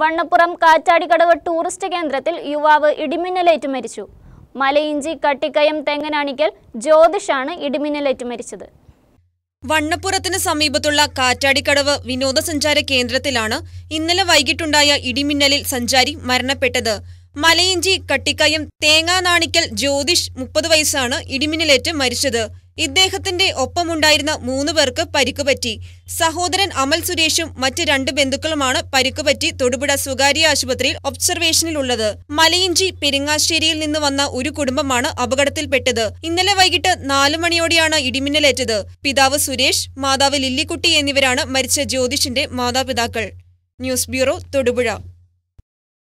Vannappuram Kattadikadavu tourist കേന്ദ്രത്തിൽ യുവാവ് ഇടിമിന്നലേറ്റ് മരിച്ചു മലയിഞ്ചി കട്ടിക്കയം തെങ്ങനാണിക്കൽ ജ്യോതിഷാണ് ഇടിമിന്നലേറ്റ് മരിച്ചത് വണ്ണപ്പുറത്തിന് സമീപത്തുള്ള കാറ്റാടിക്കടവ് വിനോദസഞ്ചാര കേന്ദ്രത്തിലാണ് ഇന്നലെ വൈകിട്ടുണ്ടായ ഇടിമിന്നലിൽ സഞ്ചാരി മരണപ്പെട്ടത് മലയിഞ്ചി കട്ടിക്കയം തേങ്ങാനാണിക്കൽ ജ്യോതിഷ് മുപ്പത് വയസ്സാണ് ഇടിമിന്നലേറ്റ് മരിച്ചത് ഇദ്ദേഹത്തിന്റെ ഒപ്പമുണ്ടായിരുന്ന മൂന്ന് പേർക്ക് പരിക്കുപറ്റി സഹോദരൻ അമൽ സുരേഷും മറ്റ് രണ്ട് ബന്ധുക്കളുമാണ് പരിക്കുപറ്റി തൊടുപുഴ സ്വകാര്യ ആശുപത്രിയിൽ ഒബ്സർവേഷനിലുള്ളത് മലയിഞ്ചി പെരിങ്ങാശ്ശേരിയിൽ നിന്ന് വന്ന ഒരു കുടുംബമാണ് അപകടത്തിൽപ്പെട്ടത് ഇന്നലെ വൈകിട്ട് നാലു മണിയോടെയാണ് ഇടിമിന്നലേറ്റത് പിതാവ് സുരേഷ് മാതാവ് ലില്ലിക്കുട്ടി എന്നിവരാണ് മരിച്ച ജ്യോതിഷിന്റെ മാതാപിതാക്കൾ ന്യൂസ് ബ്യൂറോ തൊടുപുഴ